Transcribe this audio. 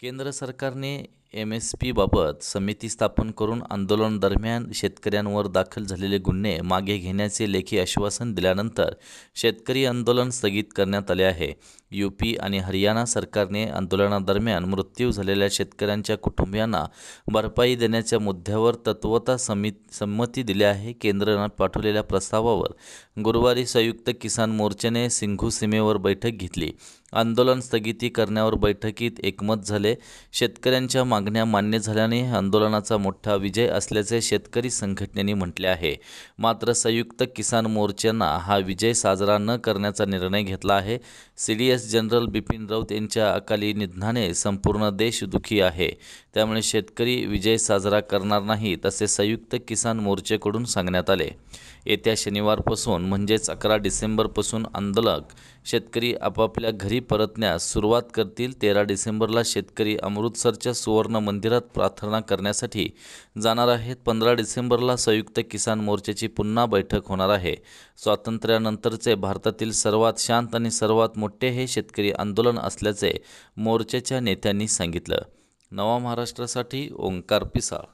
केंद्र सरकारने M S पीबाबत समिती स्थापन करून आंदोलनादरम्यान शेतकऱ्यांवर दाखल झालेले गुन्हे मागे घेण्याचे लेखी आश्वासन दिल्यानंतर शेतकरी आंदोलन स्थगित करण्यात आले आहे यू पी आणि हरियाणा सरकारने आंदोलनादरम्यान मृत्यू झालेल्या शेतकऱ्यांच्या कुटुंबियांना भरपाई देण्याच्या मुद्द्यावर तत्वता समित संमती दिली आहे केंद्रानं पाठवलेल्या प्रस्तावावर गुरुवारी संयुक्त किसान मोर्चाने सिंघू सीमेवर बैठक घेतली आंदोलन स्थगिती करण्यावर बैठकीत एकमत झाले शेतकऱ्यांच्या मा मागण्या मान्य झाल्याने आंदोलनाचा मोठा विजय असल्याचे शेतकरी संघटनेने म्हटले आहे मात्र संयुक्त किसान मोर्चांना हा विजय साजरा न करण्याचा निर्णय घेतला आहे C D S general Bipin Rawat यांच्या अकाली निधनाने संपूर्ण देश दुखी आहे त्यामुळे शेतकरी विजय साजरा करणार नाही तसे संयुक्त किसान मोर्चेकडून सांगण्यात आले येत्या शनिवारपासून म्हणजेच अकरा डिसेंबरपासून आंदोलक शेतकरी आपापल्या घरी परतण्यास सुरुवात करतील तेरा डिसेंबरला शेतकरी अमृतसरच्या सुवर्ण संपूर्ण मंदिरात प्रार्थना करण्यासाठी जाणार आहेत पंधरा डिसेंबरला संयुक्त किसान मोर्चाची पुन्हा बैठक होणार आहे स्वातंत्र्यानंतरचे भारतातील सर्वात शांत आणि सर्वात मोठे हे शेतकरी आंदोलन असल्याचे मोर्चाच्या नेत्यांनी सांगितलं नवा महाराष्ट्रासाठी ओंकार पिसाळ